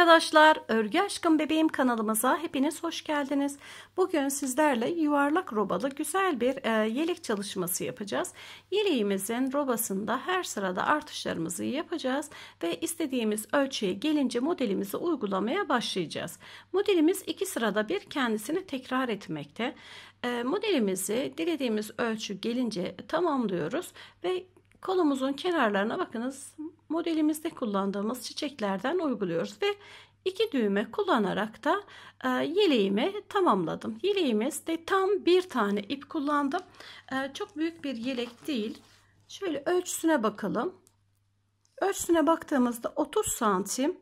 arkadaşlar, Örgü Aşkım Bebeğim kanalımıza hepiniz hoş geldiniz. Bugün sizlerle yuvarlak robalı güzel bir e, yelek çalışması yapacağız. Yeleğimizin robasında her sırada artışlarımızı yapacağız ve istediğimiz ölçüye gelince modelimizi uygulamaya başlayacağız. Modelimiz iki sırada bir kendisini tekrar etmekte. E, modelimizi dilediğimiz ölçü gelince tamamlıyoruz ve kolumuzun kenarlarına bakınız modelimizde kullandığımız çiçeklerden uyguluyoruz ve iki düğme kullanarak da e, yeleğimi tamamladım. Yeleğimiz de tam bir tane ip kullandım. E, çok büyük bir yelek değil. Şöyle ölçüsüne bakalım. Ölçüsüne baktığımızda 30 santim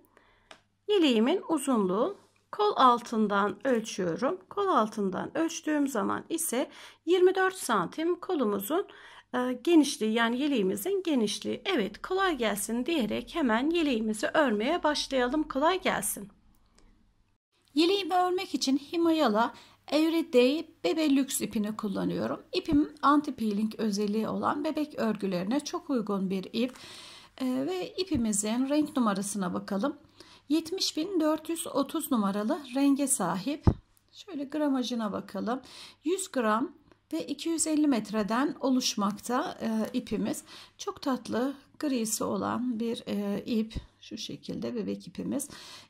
yeleğimin uzunluğu kol altından ölçüyorum. Kol altından ölçtüğüm zaman ise 24 santim kolumuzun ee, genişliği yani yeleğimizin genişliği. Evet kolay gelsin diyerek hemen yeleğimizi örmeye başlayalım. Kolay gelsin. Yeleğimi örmek için Himayala Every Day Bebe Lüks ipini kullanıyorum. İpim anti peeling özelliği olan bebek örgülerine çok uygun bir ip. E, ve ipimizin renk numarasına bakalım. 70430 numaralı renge sahip. Şöyle gramajına bakalım. 100 gram ve 250 metreden oluşmakta e, ipimiz. Çok tatlı grisi olan bir e, ip şu şekilde bebek ipimiz.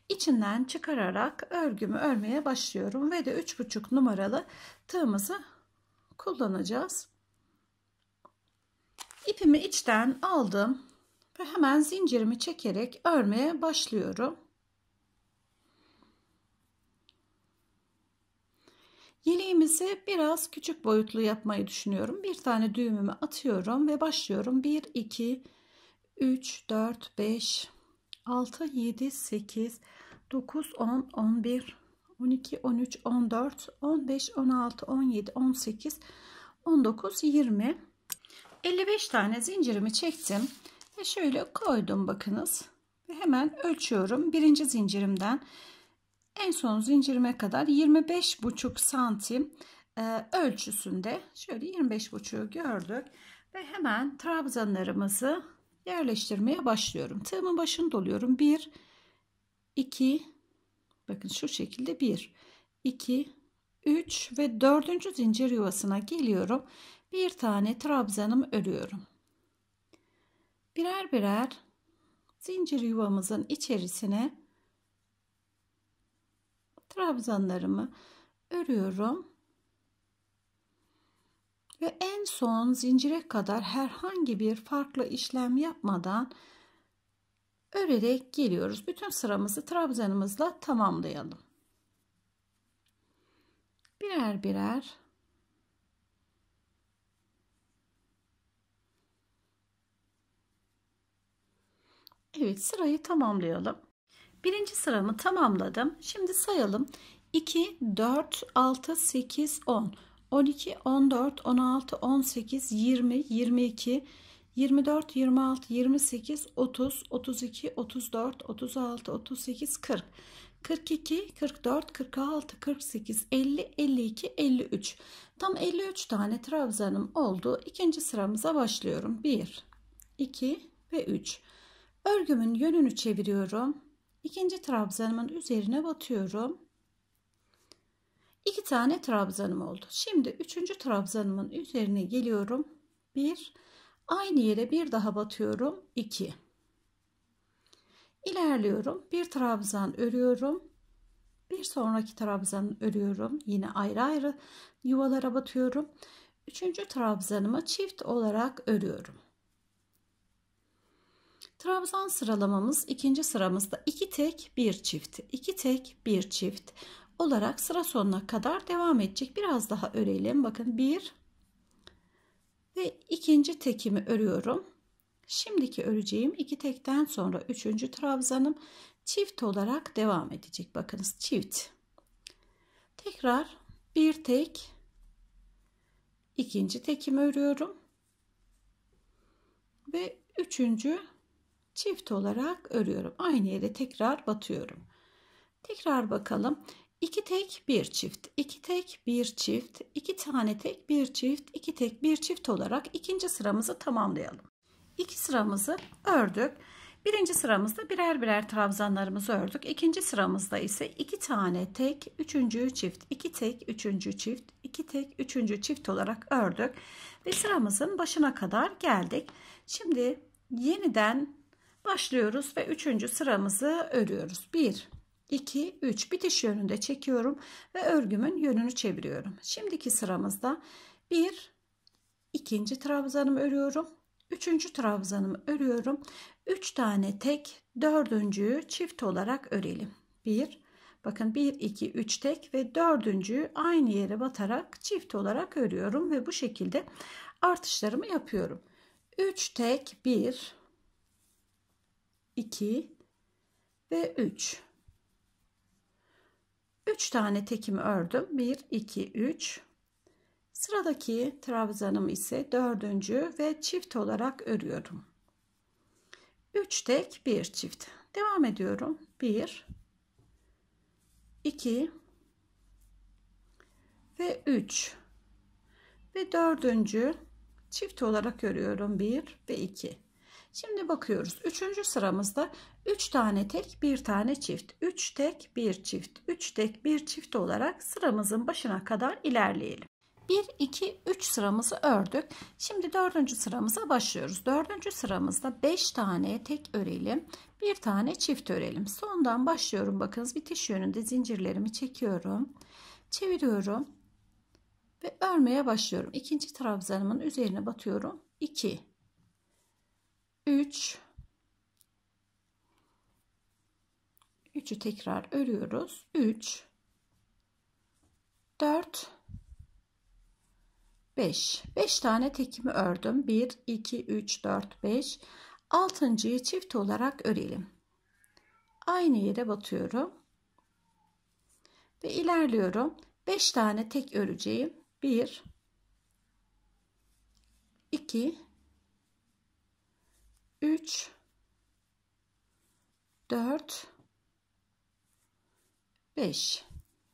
içinden çıkararak örgümü örmeye başlıyorum ve de 3,5 numaralı tığımızı kullanacağız. İpimi içten aldım ve hemen zincirimi çekerek örmeye başlıyorum. Yeleğimizi biraz küçük boyutlu yapmayı düşünüyorum. Bir tane düğümümü atıyorum ve başlıyorum. 1, 2, 3, 4, 5, 6, 7, 8, 9, 10, 11, 12, 13, 14, 15, 16, 17, 18, 19, 20. 55 tane zincirimi çektim. Ve şöyle koydum bakınız. Ve hemen ölçüyorum. Birinci zincirimden en son zincirime kadar 25,5 santim e, ölçüsünde şöyle 25,5'u gördük ve hemen trabzanlarımızı yerleştirmeye başlıyorum. Tığımın başını doluyorum. 1 2 bakın şu şekilde 1 2 3 ve 4. zincir yuvasına geliyorum. Bir tane trabzanımı örüyorum. Birer birer zincir yuvamızın içerisine trabzanlarımı örüyorum. Ve en son zincire kadar herhangi bir farklı işlem yapmadan örerek geliyoruz. Bütün sıramızı trabzanımızla tamamlayalım. Birer birer Evet sırayı tamamlayalım. Birinci sıramı tamamladım. Şimdi sayalım. 2, 4, 6, 8, 10, 12, 14, 16, 18, 20, 22, 24, 26, 28, 30, 32, 34, 36, 38, 40. 42, 44, 46, 48, 50, 52, 53. Tam 53 tane trabzanım oldu. İkinci sıramıza başlıyorum. 1, 2 ve 3. Örgümün yönünü çeviriyorum ikinci trabzanımın üzerine batıyorum. İki tane trabzanım oldu. Şimdi üçüncü trabzanımın üzerine geliyorum. Bir, aynı yere bir daha batıyorum. İki. İlerliyorum. Bir trabzan örüyorum. Bir sonraki trabzanı örüyorum. Yine ayrı ayrı yuvalara batıyorum. Üçüncü trabzanımı çift olarak örüyorum. Trabzan sıralamamız ikinci sıramızda iki tek bir çift, iki tek bir çift olarak sıra sonuna kadar devam edecek. Biraz daha örelim. Bakın bir ve ikinci tekimi örüyorum. Şimdiki öreceğim iki tekten sonra üçüncü trabzanım çift olarak devam edecek. Bakınız çift. Tekrar bir tek ikinci tekimi örüyorum ve üçüncü çift olarak örüyorum. Aynı yere tekrar batıyorum. Tekrar bakalım. 2 tek 1 çift, 2 tek 1 çift, 2 tane tek 1 çift, 2 tek 1 çift olarak ikinci sıramızı tamamlayalım. İki sıramızı ördük. Birinci sıramızda birer birer trabzanlarımızı ördük. İkinci sıramızda ise iki tane tek, üçüncü çift, iki tek, üçüncü çift, iki tek, üçüncü çift olarak ördük. Ve sıramızın başına kadar geldik. Şimdi yeniden Başlıyoruz ve üçüncü sıramızı örüyoruz. 1, 2, 3 bitiş yönünde çekiyorum ve örgümün yönünü çeviriyorum. Şimdiki sıramızda 1, ikinci trabzanımı örüyorum. Üçüncü trabzanımı örüyorum. 3 tane tek, dördüncüyü çift olarak örelim. 1, bakın 1, 2, 3 tek ve dördüncüyü aynı yere batarak çift olarak örüyorum ve bu şekilde artışlarımı yapıyorum. 3 tek 1 2 ve 3. 3 tane tekimi ördüm. 1, 2, 3. Sıradaki trabzanım ise 4. ve çift olarak örüyorum. 3 tek 1 çift. Devam ediyorum. 1 2 ve 3 ve 4. çift olarak örüyorum. 1 ve 2. Şimdi bakıyoruz. Üçüncü sıramızda 3 tane tek, bir tane çift. 3 tek, bir çift. 3 tek, bir çift olarak sıramızın başına kadar ilerleyelim. 1, 2, 3 sıramızı ördük. Şimdi dördüncü sıramıza başlıyoruz. Dördüncü sıramızda 5 tane tek örelim. Bir tane çift örelim. Sondan başlıyorum. Bakınız bitiş yönünde zincirlerimi çekiyorum. Çeviriyorum. Ve örmeye başlıyorum. İkinci trabzanımın üzerine batıyorum. 2, 3 3'ü tekrar örüyoruz. 3 4 5 5 tane tekimi ördüm. 1 2 3 4 5 altıncıyı çift olarak örelim. Aynı yere batıyorum. Ve ilerliyorum. 5 tane tek öreceğim. 1 2 3 4 5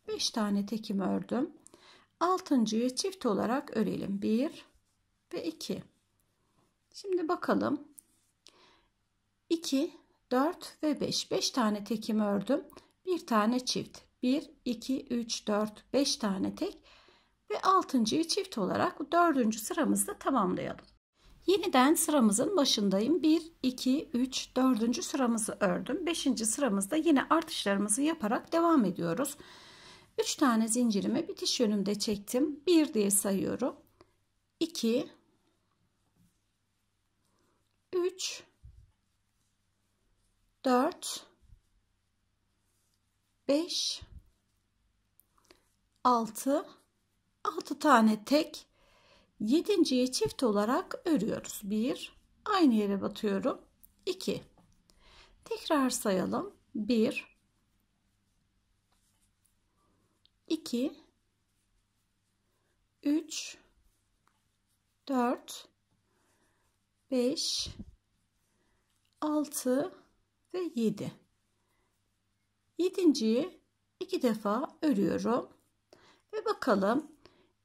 5 tane tekim ördüm. Altıncıyı çift olarak örelim. 1 ve 2. Şimdi bakalım. 2 4 ve 5. 5 tane tekim ördüm. 1 tane çift. 1 2 3 4 5 tane tek ve altıncıyı çift olarak dördüncü sıramızda tamamlayalım. Yeniden sıramızın başındayım. 1, 2, 3, 4. sıramızı ördüm. 5. sıramızda yine artışlarımızı yaparak devam ediyoruz. 3 tane zincirimi bitiş yönümde çektim. 1 diye sayıyorum. 2, 3, 4, 5, 6, 6 tane tek Yedinciye çift olarak örüyoruz. 1 aynı yere batıyorum. 2 tekrar sayalım. 1 2 3 4 5 6 ve 7 yedinciyi iki defa örüyorum ve bakalım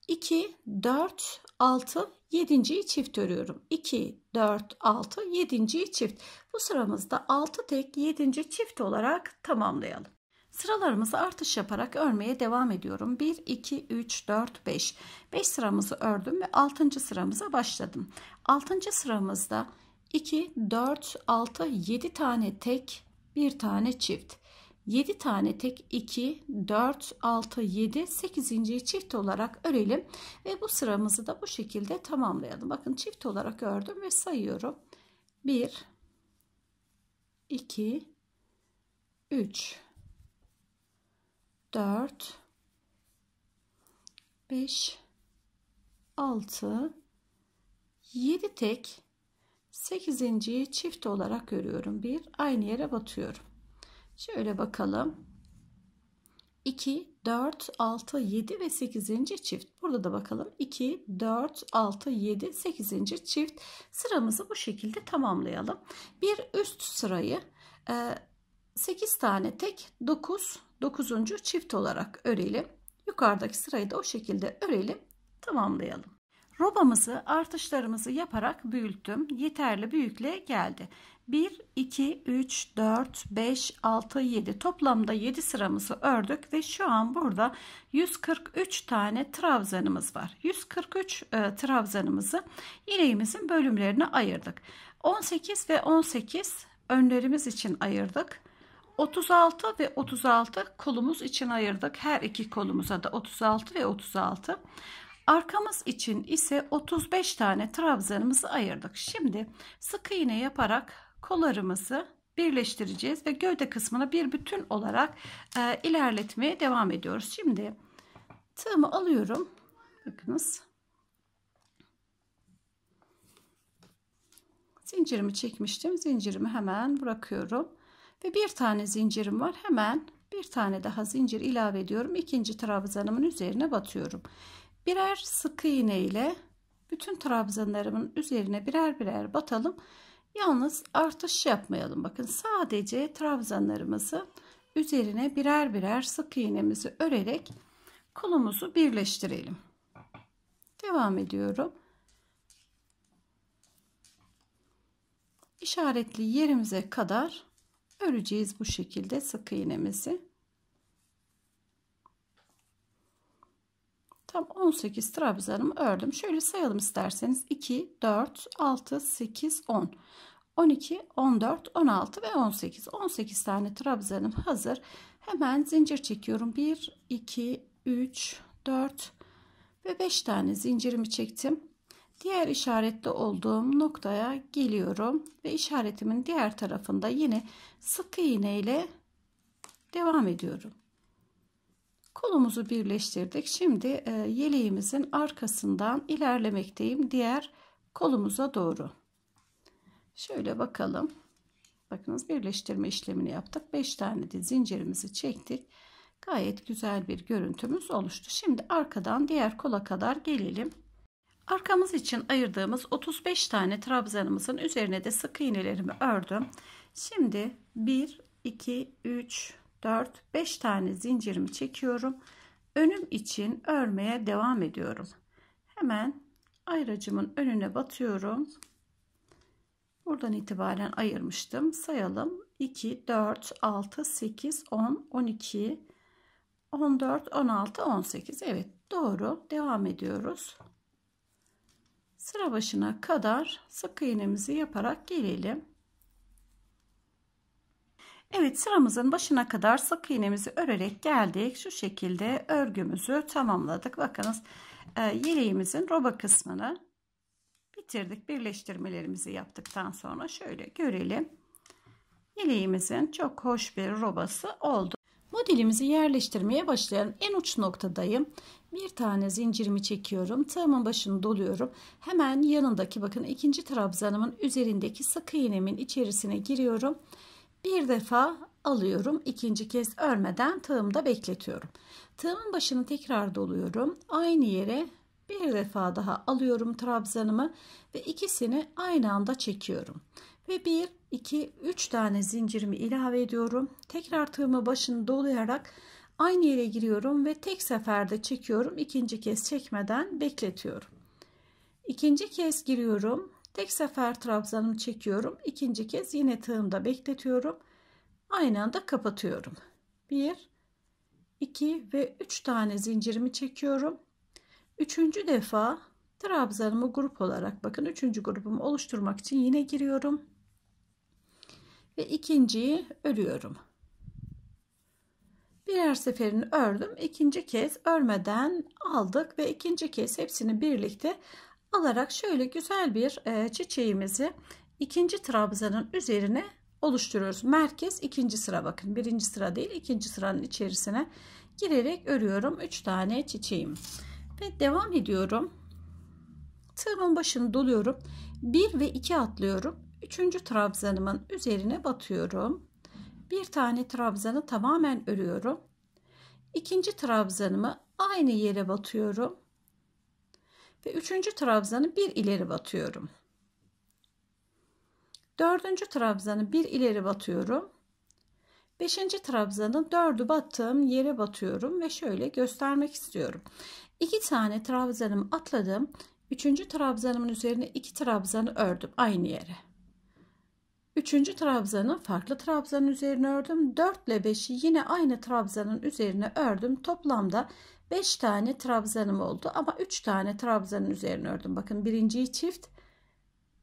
2, 4, 6, 7. çift örüyorum. 2, 4, 6, 7. çift. Bu sıramızda 6 tek 7. çift olarak tamamlayalım. Sıralarımızı artış yaparak örmeye devam ediyorum. 1, 2, 3, 4, 5. 5 sıramızı ördüm ve 6. sıramıza başladım. 6. sıramızda 2, 4, 6, 7 tane tek, 1 tane çift. 7 tane tek 2, 4, 6, 7, 8. çift olarak örelim. Ve bu sıramızı da bu şekilde tamamlayalım. Bakın çift olarak ördüm ve sayıyorum. 1, 2, 3, 4, 5, 6, 7 tek 8. çift olarak örüyorum. Bir aynı yere batıyorum. Şöyle bakalım. 2, 4, 6, 7 ve 8. çift. Burada da bakalım. 2, 4, 6, 7, 8. çift. Sıramızı bu şekilde tamamlayalım. Bir üst sırayı 8 e, tane tek 9, 9. çift olarak örelim. Yukarıdaki sırayı da o şekilde örelim. Tamamlayalım. Robamızı artışlarımızı yaparak büyüttüm. Yeterli büyükle geldi. 1, 2, 3, 4, 5, 6, 7 toplamda 7 sıramızı ördük ve şu an burada 143 tane trabzanımız var. 143 e, trabzanımızı ileğimizin bölümlerine ayırdık. 18 ve 18 önlerimiz için ayırdık. 36 ve 36 kolumuz için ayırdık. Her iki kolumuza da 36 ve 36. Arkamız için ise 35 tane trabzanımızı ayırdık. Şimdi sık iğne yaparak Kollarımızı birleştireceğiz ve gövde kısmına bir bütün olarak e, ilerletmeye devam ediyoruz. Şimdi tığımı alıyorum. Bakınız. Zincirimi çekmiştim. Zincirimi hemen bırakıyorum. Ve bir tane zincirim var. Hemen bir tane daha zincir ilave ediyorum. İkinci trabzanımın üzerine batıyorum. Birer sık iğne ile bütün trabzanlarımın üzerine birer birer batalım Yalnız artış yapmayalım. Bakın sadece trabzanlarımızı üzerine birer birer sık iğnemizi örerek kolumuzu birleştirelim. Devam ediyorum. İşaretli yerimize kadar öreceğiz bu şekilde sık iğnemizi. Tam 18 trabzanımı ördüm. Şöyle sayalım isterseniz. 2, 4, 6, 8, 10. 12, 14, 16 ve 18. 18 tane trabzanım hazır. Hemen zincir çekiyorum. 1, 2, 3, 4 ve 5 tane zincirimi çektim. Diğer işaretli olduğum noktaya geliyorum ve işaretimin diğer tarafında yine sık iğne ile devam ediyorum. Kolumuzu birleştirdik. Şimdi e, yeleğimizin arkasından ilerlemekteyim. Diğer kolumuza doğru. Şöyle bakalım. Bakınız birleştirme işlemini yaptık. 5 tane de zincirimizi çektik. Gayet güzel bir görüntümüz oluştu. Şimdi arkadan diğer kola kadar gelelim. Arkamız için ayırdığımız 35 tane trabzanımızın üzerine de sık iğnelerimi ördüm. Şimdi 1, 2, 3, 4, 5 tane zincirimi çekiyorum. Önüm için örmeye devam ediyorum. Hemen ayracımın önüne batıyorum. Buradan itibaren ayırmıştım. Sayalım. 2, 4, 6, 8, 10, 12, 14, 16, 18. Evet doğru. Devam ediyoruz. Sıra başına kadar sık iğnemizi yaparak gelelim. Evet sıramızın başına kadar sık iğnemizi örerek geldik. Şu şekilde örgümüzü tamamladık. Bakınız e, yeleğimizin roba kısmını bitirdik. Birleştirmelerimizi yaptıktan sonra şöyle görelim. Yeleğimizin çok hoş bir robası oldu. Modelimizi yerleştirmeye başlayalım. En uç noktadayım. Bir tane zincirimi çekiyorum. Tığımın başını doluyorum. Hemen yanındaki bakın ikinci trabzanımın üzerindeki sık iğnemin içerisine giriyorum. Bir defa alıyorum. ikinci kez örmeden tığımda bekletiyorum. Tığımın başını tekrar doluyorum. Aynı yere bir defa daha alıyorum trabzanımı ve ikisini aynı anda çekiyorum. Ve 1, 2, 3 tane zincirimi ilave ediyorum. Tekrar tığımı başını dolayarak aynı yere giriyorum ve tek seferde çekiyorum. İkinci kez çekmeden bekletiyorum. İkinci kez giriyorum Tek sefer trabzanımı çekiyorum. İkinci kez yine tığımda bekletiyorum. Aynı anda kapatıyorum. 1 2 ve 3 tane zincirimi çekiyorum. Üçüncü defa trabzanımı grup olarak bakın üçüncü grubumu oluşturmak için yine giriyorum. Ve ikinciyi örüyorum. Birer seferini ördüm. İkinci kez örmeden aldık ve ikinci kez hepsini birlikte alarak şöyle güzel bir e, çiçeğimizi ikinci trabzanın üzerine oluşturuyoruz. Merkez ikinci sıra bakın. Birinci sıra değil ikinci sıranın içerisine girerek örüyorum. 3 tane çiçeğim. Ve devam ediyorum. Tığımın başını doluyorum. 1 ve 2 atlıyorum. 3. trabzanımın üzerine batıyorum. Bir tane trabzanı tamamen örüyorum. İkinci trabzanımı aynı yere batıyorum ve üçüncü trabzanı bir ileri batıyorum. Dördüncü trabzanı bir ileri batıyorum. Beşinci trabzanı dördü battığım yere batıyorum ve şöyle göstermek istiyorum. İki tane trabzanımı atladım. Üçüncü trabzanımın üzerine iki trabzanı ördüm aynı yere. Üçüncü trabzanı farklı trabzanın üzerine ördüm. 4 ile 5'i yine aynı trabzanın üzerine ördüm. Toplamda 5 tane trabzanım oldu ama 3 tane trabzanın üzerine ördüm. Bakın birinciyi çift.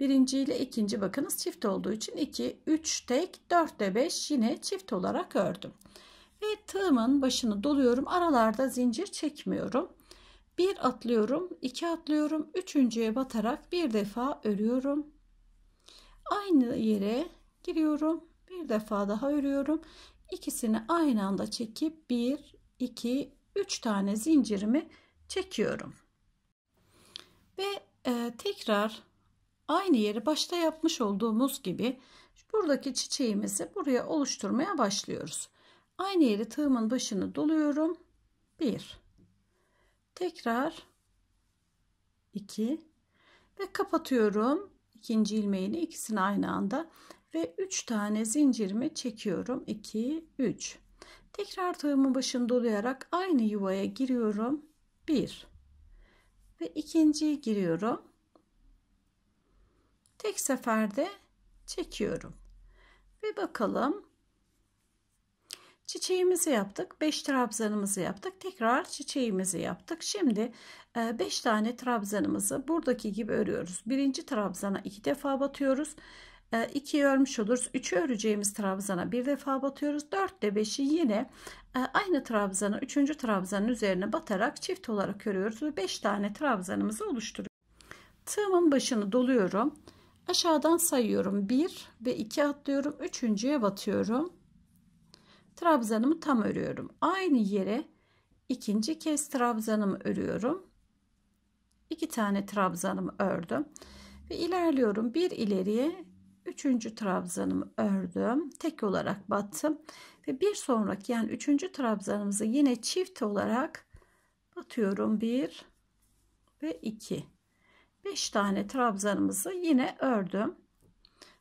Birinci ile ikinci bakınız çift olduğu için 2, 3 tek, 4 de 5 yine çift olarak ördüm. Ve tığımın başını doluyorum. Aralarda zincir çekmiyorum. Bir atlıyorum, iki atlıyorum, üçüncüye batarak bir defa örüyorum. Aynı yere giriyorum. Bir defa daha örüyorum. İkisini aynı anda çekip 1, 2, 3 tane zincirimi çekiyorum. Ve e, tekrar aynı yeri başta yapmış olduğumuz gibi buradaki çiçeğimizi buraya oluşturmaya başlıyoruz. Aynı yeri tığımın başını doluyorum. 1 Tekrar 2 ve kapatıyorum ikinci ilmeğini ikisini aynı anda ve 3 tane zincirimi çekiyorum 2 3 Tekrar tığımı başını dolayarak aynı yuvaya giriyorum. 1 ve ikinciyi giriyorum. Tek seferde çekiyorum. Ve bakalım. Çiçeğimizi yaptık. 5 trabzanımızı yaptık. Tekrar çiçeğimizi yaptık. Şimdi 5 e, tane trabzanımızı buradaki gibi örüyoruz. Birinci trabzana 2 defa batıyoruz. 2 e, örmüş oluruz. 3'ü öreceğimiz trabzana bir defa batıyoruz. 4 de 5'i yine e, aynı trabzana 3. trabzanın üzerine batarak çift olarak örüyoruz ve 5 tane trabzanımızı oluşturuyoruz. Tığımın başını doluyorum. Aşağıdan sayıyorum. 1 ve 2 atlıyorum. 3.ye batıyorum. Trabzanımı tam örüyorum. Aynı yere ikinci kez trabzanımı örüyorum. 2 tane trabzanımı ördüm ve ilerliyorum. bir ileriye üçüncü trabzanımı ördüm tek olarak battım ve bir sonraki yani üçüncü trabzanımızı yine çift olarak batıyorum bir ve iki beş tane trabzanımızı yine ördüm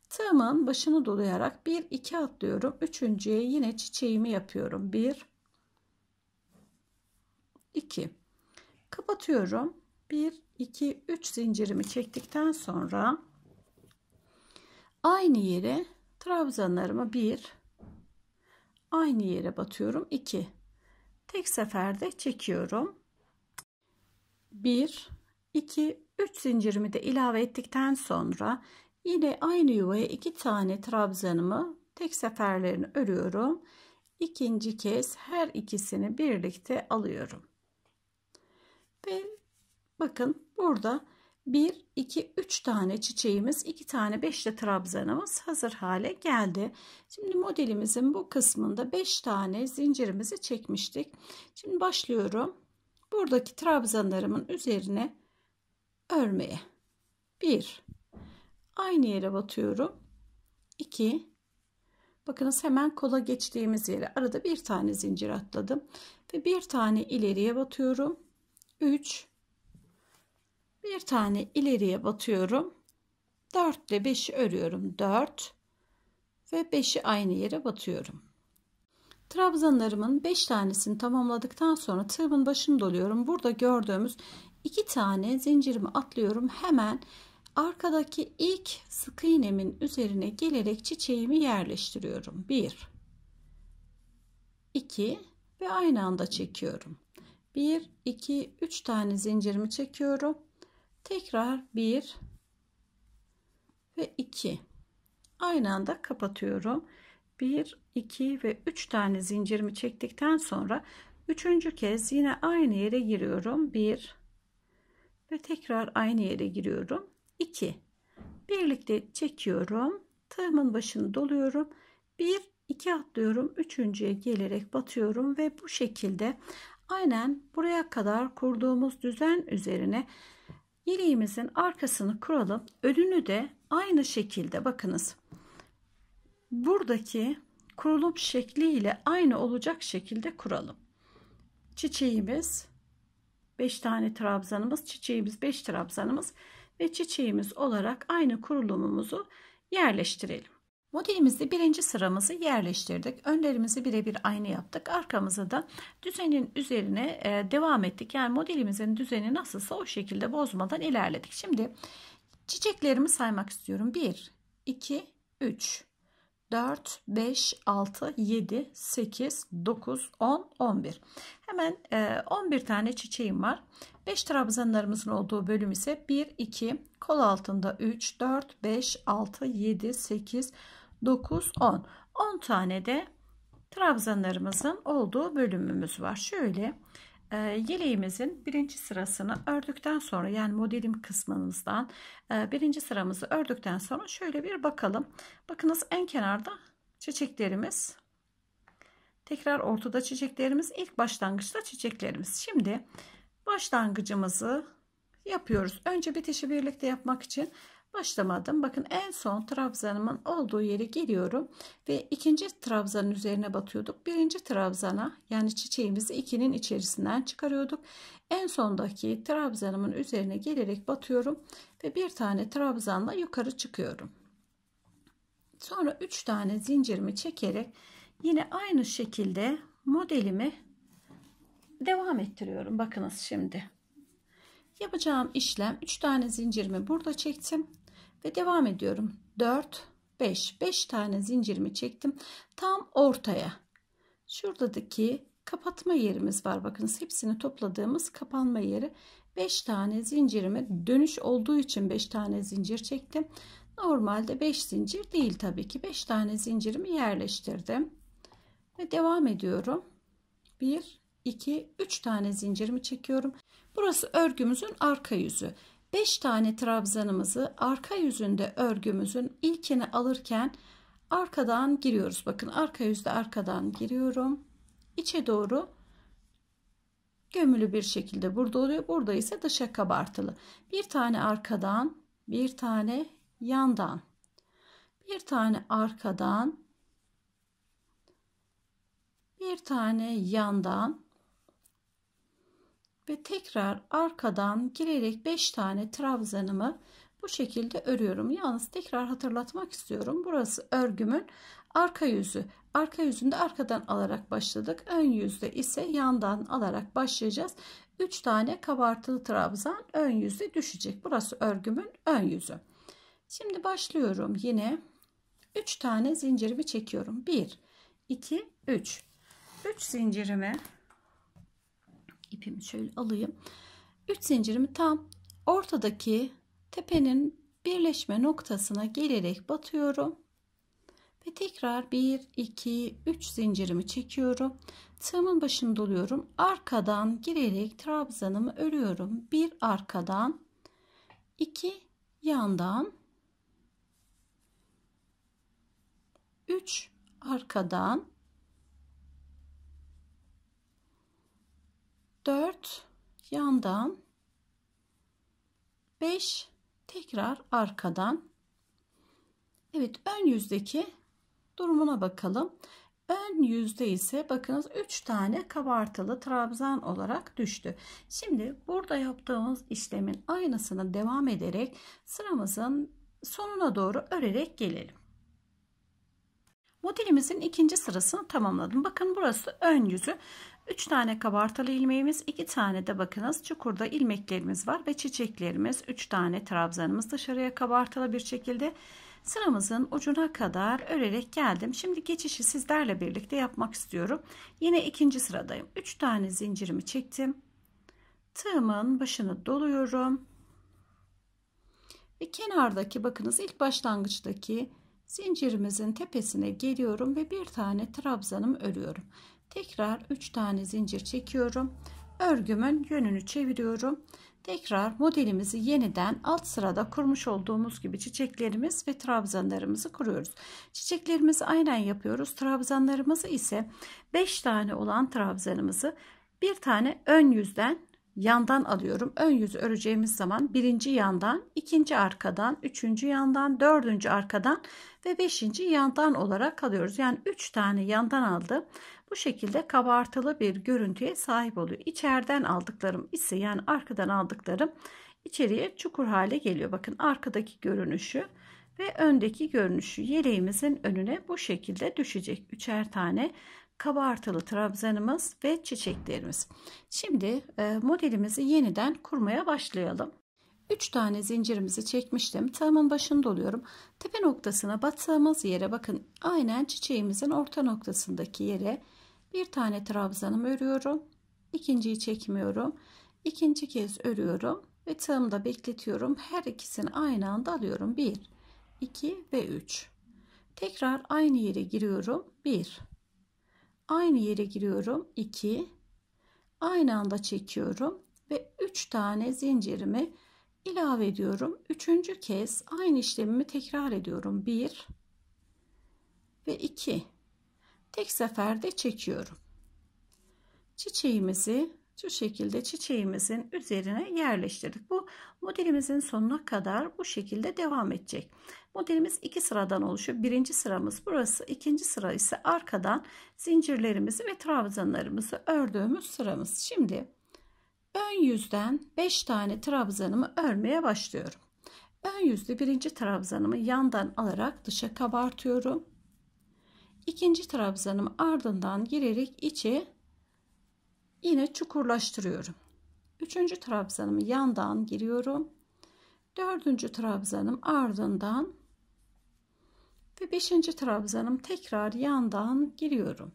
tığımın başını dolayarak bir iki atlıyorum üçüncüye yine çiçeğimi yapıyorum bir iki kapatıyorum bir iki üç zincirimi çektikten sonra Aynı yere trabzanlarıma 1, aynı yere batıyorum 2. Tek seferde çekiyorum. 1, 2, 3 zincirimi de ilave ettikten sonra yine aynı yuvaya 2 tane trabzanımı tek seferlerini örüyorum. İkinci kez her ikisini birlikte alıyorum. Ve bakın burada 1, 2, 3 tane çiçeğimiz, 2 tane beşli trabzanımız hazır hale geldi. Şimdi modelimizin bu kısmında 5 tane zincirimizi çekmiştik. Şimdi başlıyorum. Buradaki trabzanlarımın üzerine örmeye. 1, aynı yere batıyorum. 2, bakınız hemen kola geçtiğimiz yere arada bir tane zincir atladım. Ve bir tane ileriye batıyorum. 3, bir tane ileriye batıyorum. 4 ile 5'i örüyorum. 4 ve 5'i aynı yere batıyorum. Trabzanlarımın 5 tanesini tamamladıktan sonra tığımın başını doluyorum. Burada gördüğümüz 2 tane zincirimi atlıyorum. Hemen arkadaki ilk sık iğnemin üzerine gelerek çiçeğimi yerleştiriyorum. 1 2 ve aynı anda çekiyorum. 1 2 3 tane zincirimi çekiyorum tekrar 1 ve 2 aynı anda kapatıyorum 1 2 ve 3 tane zincirimi çektikten sonra üçüncü kez yine aynı yere giriyorum 1 ve tekrar aynı yere giriyorum 2 birlikte çekiyorum tığımın başını doluyorum 1 2 atlıyorum üçüncüye gelerek batıyorum ve bu şekilde aynen buraya kadar kurduğumuz düzen üzerine Yeleğimizin arkasını kuralım. Önünü de aynı şekilde bakınız. Buradaki kurulum şekliyle aynı olacak şekilde kuralım. Çiçeğimiz 5 tane trabzanımız, çiçeğimiz 5 trabzanımız ve çiçeğimiz olarak aynı kurulumumuzu yerleştirelim. Modelimizde birinci sıramızı yerleştirdik. Önlerimizi birebir aynı yaptık. Arkamızı da düzenin üzerine e, devam ettik. Yani modelimizin düzeni nasılsa o şekilde bozmadan ilerledik. Şimdi çiçeklerimi saymak istiyorum. 1, 2, 3, 4, 5, 6, 7, 8, 9, 10, 11. Hemen 11 e, tane çiçeğim var. 5 trabzanlarımızın olduğu bölüm ise 1, 2, kol altında 3, 4, 5, 6, 7, 8, 9. 9, 10. 10 tane de trabzanlarımızın olduğu bölümümüz var. Şöyle e, yeleğimizin birinci sırasını ördükten sonra yani modelim kısmımızdan e, birinci sıramızı ördükten sonra şöyle bir bakalım. Bakınız en kenarda çiçeklerimiz tekrar ortada çiçeklerimiz ilk başlangıçta çiçeklerimiz. Şimdi başlangıcımızı yapıyoruz. Önce bitişi birlikte yapmak için başlamadım. Bakın en son trabzanımın olduğu yere geliyorum ve ikinci trabzanın üzerine batıyorduk. Birinci trabzana yani çiçeğimizi ikinin içerisinden çıkarıyorduk. En sondaki trabzanımın üzerine gelerek batıyorum ve bir tane trabzanla yukarı çıkıyorum. Sonra 3 tane zincirimi çekerek yine aynı şekilde modelimi devam ettiriyorum. Bakınız şimdi. Yapacağım işlem 3 tane zincirimi burada çektim ve devam ediyorum. 4 5 5 tane zincirimi çektim. Tam ortaya. Şuradaki kapatma yerimiz var. Bakınız hepsini topladığımız kapanma yeri. 5 tane zincirimi dönüş olduğu için 5 tane zincir çektim. Normalde 5 zincir değil tabii ki. 5 tane zincirimi yerleştirdim. Ve devam ediyorum. 1 2 3 tane zincirimi çekiyorum. Burası örgümüzün arka yüzü. 5 tane trabzanımızı arka yüzünde örgümüzün ilkini alırken arkadan giriyoruz. Bakın arka yüzde arkadan giriyorum. İçe doğru gömülü bir şekilde burada oluyor. Burada ise dışa kabartılı. Bir tane arkadan, bir tane yandan. Bir tane arkadan, bir tane yandan ve tekrar arkadan girerek 5 tane trabzanımı bu şekilde örüyorum. Yalnız tekrar hatırlatmak istiyorum. Burası örgümün arka yüzü. Arka yüzünde arkadan alarak başladık. Ön yüzde ise yandan alarak başlayacağız. 3 tane kabartılı trabzan ön yüzde düşecek. Burası örgümün ön yüzü. Şimdi başlıyorum yine. 3 tane zincirimi çekiyorum. 1 2 3 3 zincirimi ipimi şöyle alayım. 3 zincirimi tam ortadaki tepenin birleşme noktasına gelerek batıyorum. Ve tekrar 1, 2, 3 zincirimi çekiyorum. Tığımın başını doluyorum. Arkadan girerek trabzanımı örüyorum. Bir arkadan, iki yandan, üç arkadan, 4 yandan 5 tekrar arkadan Evet ön yüzdeki durumuna bakalım. Ön yüzde ise bakınız 3 tane kabartılı trabzan olarak düştü. Şimdi burada yaptığımız işlemin aynısını devam ederek sıramızın sonuna doğru örerek gelelim. Modelimizin ikinci sırasını tamamladım. Bakın burası ön yüzü. 3 tane kabartalı ilmeğimiz, 2 tane de bakınız çukurda ilmeklerimiz var ve çiçeklerimiz, 3 tane trabzanımız dışarıya kabartalı bir şekilde sıramızın ucuna kadar örerek geldim. Şimdi geçişi sizlerle birlikte yapmak istiyorum. Yine ikinci sıradayım. 3 tane zincirimi çektim. Tığımın başını doluyorum. Ve kenardaki bakınız ilk başlangıçtaki zincirimizin tepesine geliyorum ve bir tane trabzanım örüyorum tekrar 3 tane zincir çekiyorum örgümün yönünü çeviriyorum tekrar modelimizi yeniden alt sırada kurmuş olduğumuz gibi çiçeklerimiz ve trabzanlarımızı kuruyoruz çiçeklerimizi aynen yapıyoruz trabzanlarımızı ise 5 tane olan trabzanımızı bir tane ön yüzden yandan alıyorum. Ön yüz öreceğimiz zaman birinci yandan, ikinci arkadan, üçüncü yandan, dördüncü arkadan ve beşinci yandan olarak alıyoruz. Yani üç tane yandan aldım. Bu şekilde kabartılı bir görüntüye sahip oluyor. İçeriden aldıklarım ise yani arkadan aldıklarım içeriye çukur hale geliyor. Bakın arkadaki görünüşü ve öndeki görünüşü yeleğimizin önüne bu şekilde düşecek. Üçer tane kabartılı trabzanımız ve çiçeklerimiz. Şimdi e, modelimizi yeniden kurmaya başlayalım. 3 tane zincirimizi çekmiştim. Tığımın başını doluyorum. Tepe noktasına battığımız yere bakın. Aynen çiçeğimizin orta noktasındaki yere bir tane trabzanımı örüyorum. İkinciyi çekmiyorum. İkinci kez örüyorum ve tığımda bekletiyorum. Her ikisini aynı anda alıyorum. 1, 2 ve 3. Tekrar aynı yere giriyorum. 1. Aynı yere giriyorum. 2. Aynı anda çekiyorum ve 3 tane zincirimi ilave ediyorum. Üçüncü kez aynı işlemimi tekrar ediyorum. Bir ve iki. Tek seferde çekiyorum. Çiçeğimizi şu şekilde çiçeğimizin üzerine yerleştirdik. Bu modelimizin sonuna kadar bu şekilde devam edecek. Modelimiz iki sıradan oluşuyor. Birinci sıramız burası. ikinci sıra ise arkadan zincirlerimizi ve trabzanlarımızı ördüğümüz sıramız. Şimdi Ön yüzden 5 tane trabzanımı örmeye başlıyorum. Ön yüzde birinci trabzanımı yandan alarak dışa kabartıyorum. İkinci trabzanımı ardından girerek içi yine çukurlaştırıyorum. Üçüncü trabzanımı yandan giriyorum. Dördüncü trabzanım ardından ve beşinci trabzanım tekrar yandan giriyorum.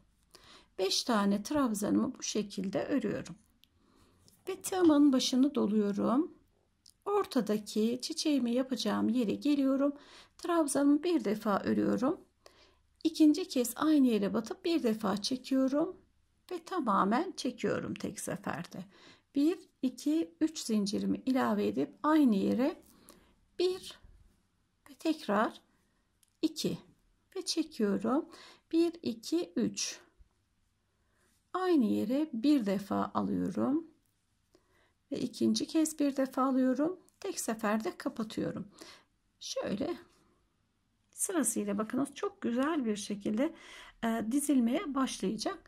Beş tane trabzanımı bu şekilde örüyorum. Ve tığımın başını doluyorum. Ortadaki çiçeğimi yapacağım yere geliyorum. Trabzanımı bir defa örüyorum. İkinci kez aynı yere batıp bir defa çekiyorum ve tamamen çekiyorum tek seferde. 1 2 3 zincirimi ilave edip aynı yere 1 ve tekrar 2 ve çekiyorum. 1 2 3 aynı yere bir defa alıyorum ve ikinci kez bir defa alıyorum. Tek seferde kapatıyorum. Şöyle sırasıyla bakınız çok güzel bir şekilde e, dizilmeye başlayacak.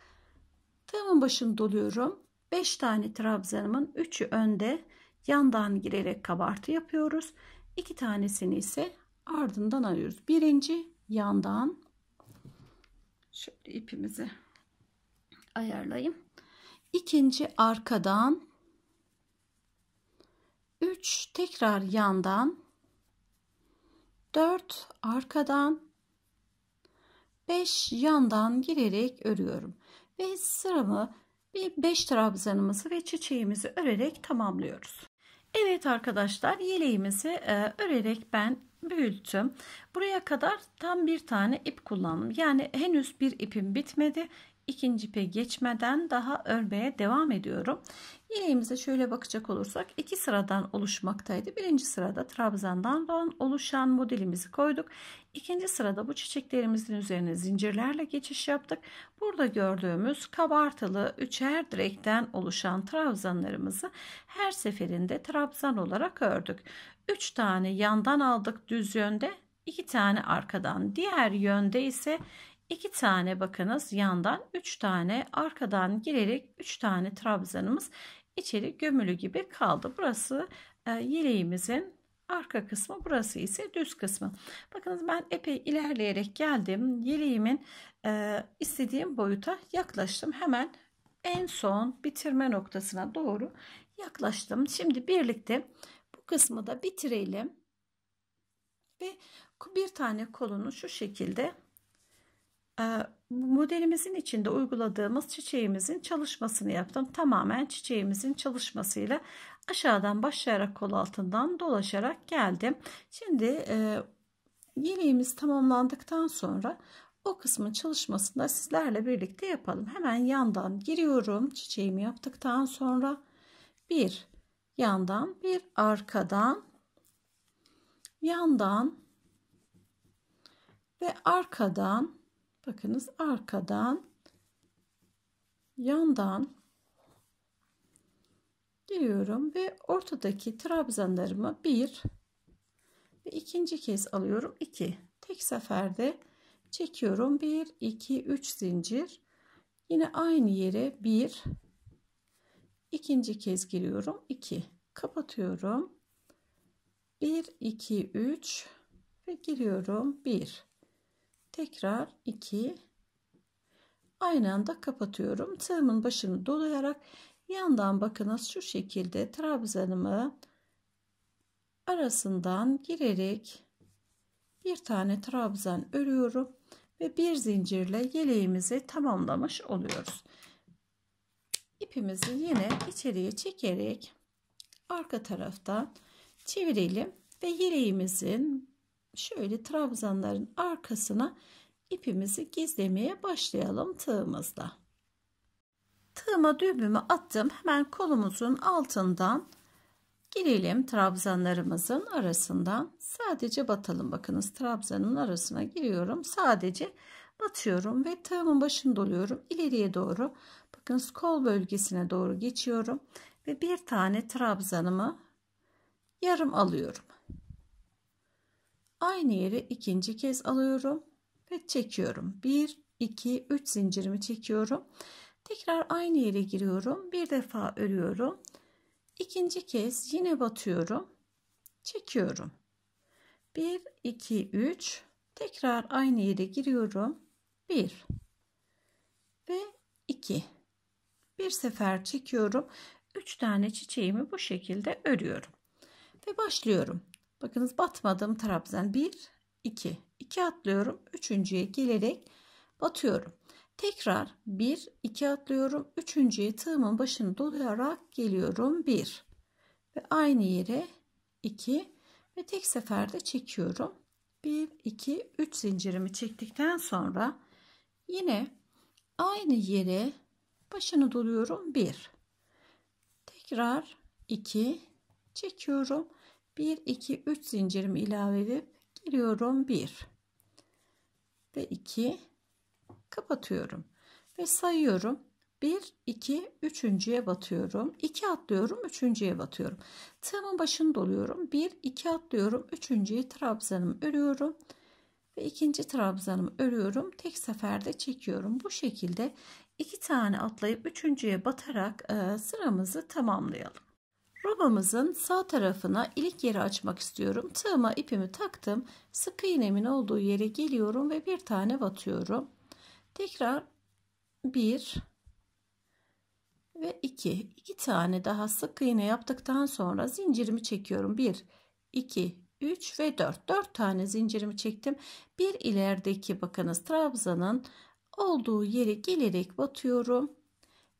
Tığımın başını doluyorum. 5 tane trabzanımın 3'ü önde yandan girerek kabartı yapıyoruz. 2 tanesini ise ardından alıyoruz. Birinci yandan şöyle ipimizi ayarlayayım. İkinci arkadan 3 tekrar yandan 4 arkadan 5 yandan girerek örüyorum ve sıramı bir 5 trabzanımızı ve çiçeğimizi örerek tamamlıyoruz. Evet arkadaşlar yeleğimizi e, örerek ben büyüttüm. Buraya kadar tam bir tane ip kullandım. Yani henüz bir ipim bitmedi. İkinci ipe geçmeden daha örmeye devam ediyorum. Yeleğimize şöyle bakacak olursak iki sıradan oluşmaktaydı. Birinci sırada trabzandan oluşan modelimizi koyduk. İkinci sırada bu çiçeklerimizin üzerine zincirlerle geçiş yaptık. Burada gördüğümüz kabartılı üçer direkten oluşan trabzanlarımızı her seferinde trabzan olarak ördük. Üç tane yandan aldık düz yönde, iki tane arkadan. Diğer yönde ise 2 tane bakınız yandan 3 tane arkadan girerek 3 tane trabzanımız içeri gömülü gibi kaldı. Burası e, yeleğimizin arka kısmı burası ise düz kısmı. Bakınız ben epey ilerleyerek geldim. Yeleğimin e, istediğim boyuta yaklaştım. Hemen en son bitirme noktasına doğru yaklaştım. Şimdi birlikte bu kısmı da bitirelim. Ve bir tane kolunu şu şekilde ee, modelimizin içinde uyguladığımız çiçeğimizin çalışmasını yaptım. Tamamen çiçeğimizin çalışmasıyla aşağıdan başlayarak kol altından dolaşarak geldim. Şimdi e, yeleğimiz tamamlandıktan sonra o kısmın çalışmasını da sizlerle birlikte yapalım. Hemen yandan giriyorum. Çiçeğimi yaptıktan sonra bir yandan bir arkadan yandan ve arkadan Bakınız arkadan yandan giriyorum ve ortadaki trabzanlarımı bir ve ikinci kez alıyorum iki tek seferde çekiyorum 1 2 3 zincir yine aynı yere 1 ikinci kez giriyorum 2 kapatıyorum 1 2 3 ve giriyorum 1 Tekrar 2. Aynı anda kapatıyorum. Tığımın başını dolayarak yandan bakınız şu şekilde trabzanımı arasından girerek bir tane trabzan örüyorum ve bir zincirle yeleğimizi tamamlamış oluyoruz. ipimizi yine içeriye çekerek arka tarafta çevirelim ve yeleğimizin şöyle trabzanların arkasına ipimizi gizlemeye başlayalım tığımızla. Tığıma düğümümü attım. Hemen kolumuzun altından girelim trabzanlarımızın arasından. Sadece batalım. Bakınız trabzanın arasına giriyorum. Sadece batıyorum ve tığımın başını doluyorum. ileriye doğru bakınız kol bölgesine doğru geçiyorum ve bir tane trabzanımı yarım alıyorum. Aynı yere ikinci kez alıyorum ve çekiyorum. 1, 2, 3 zincirimi çekiyorum. Tekrar aynı yere giriyorum. Bir defa örüyorum. İkinci kez yine batıyorum. Çekiyorum. 1, 2, 3. Tekrar aynı yere giriyorum. 1 ve 2. Bir sefer çekiyorum. 3 tane çiçeğimi bu şekilde örüyorum. Ve başlıyorum. Bakınız batmadım trabzan 1 2 2 atlıyorum. Üçüncüye gelerek batıyorum. Tekrar 1 2 atlıyorum. Üçüncüye tığımın başını dolayarak geliyorum 1 ve aynı yere 2 ve tek seferde çekiyorum. 1 2 3 zincirimi çektikten sonra yine aynı yere başını doluyorum 1 tekrar 2 çekiyorum 1 2 3 zincirimi ilave edip giriyorum 1 ve 2 kapatıyorum ve sayıyorum 1 2 üçüncüye batıyorum 2 atlıyorum üçüncüye batıyorum tığımın başını doluyorum 1 2 atlıyorum üçüncüyü trabzanımı örüyorum ve ikinci trabzanımı örüyorum tek seferde çekiyorum bu şekilde iki tane atlayıp üçüncüye batarak e, sıramızı tamamlayalım Robamızın sağ tarafına ilik yeri açmak istiyorum. Tığıma ipimi taktım. Sık iğnemin olduğu yere geliyorum ve bir tane batıyorum. Tekrar bir ve iki. İki tane daha sık iğne yaptıktan sonra zincirimi çekiyorum. Bir, iki, 3 ve 4 4 tane zincirimi çektim bir ilerideki bakınız trabzanın olduğu yere gelerek batıyorum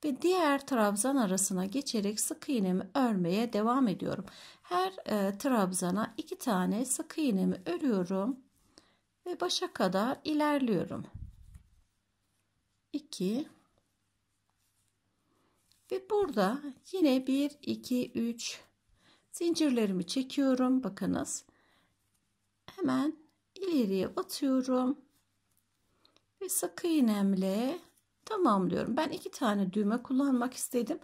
ve diğer trabzan arasına geçerek sık iğnemi örmeye devam ediyorum. Her e, trabzana iki tane sık iğnemi örüyorum ve başa kadar ilerliyorum. 2 ve burada yine 1 2 3 zincirlerimi çekiyorum. Bakınız. Hemen ileriye batıyorum ve sık iğnemle Tamam diyorum. Ben iki tane düğme kullanmak istedim.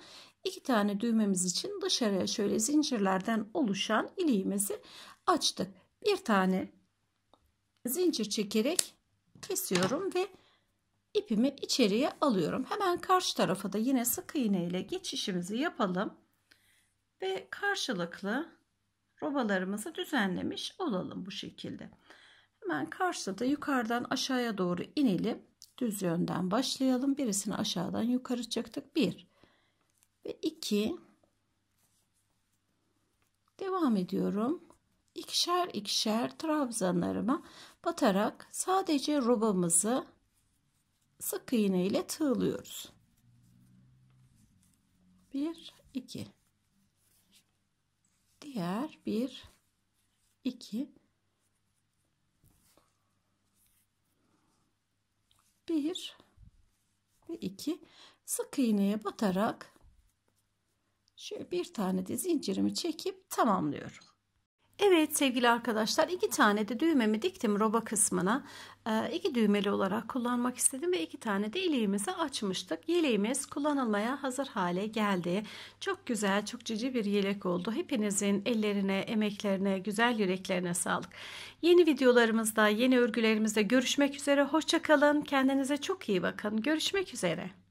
İki tane düğmemiz için dışarıya şöyle zincirlerden oluşan iliğimizi açtık. Bir tane zincir çekerek kesiyorum ve ipimi içeriye alıyorum. Hemen karşı tarafa da yine sık iğne ile geçişimizi yapalım ve karşılıklı robalarımızı düzenlemiş olalım bu şekilde. Hemen karşıda yukarıdan aşağıya doğru inelim düz yönden başlayalım. Birisini aşağıdan yukarı çıktık. 1 ve 2 devam ediyorum. İkişer ikişer trabzanlarıma batarak sadece robamızı sık iğne ile tığlıyoruz. 1 2 diğer 1 2 1 ve 2 sık iğneye batarak şöyle bir tane de zincirimi çekip tamamlıyorum. Evet sevgili arkadaşlar iki tane de düğmemi diktim roba kısmına. Ee, iki düğmeli olarak kullanmak istedim ve iki tane de iliğimizi açmıştık. Yeleğimiz kullanılmaya hazır hale geldi. Çok güzel çok cici bir yelek oldu. Hepinizin ellerine, emeklerine, güzel yüreklerine sağlık. Yeni videolarımızda, yeni örgülerimizde görüşmek üzere. Hoşçakalın. Kendinize çok iyi bakın. Görüşmek üzere.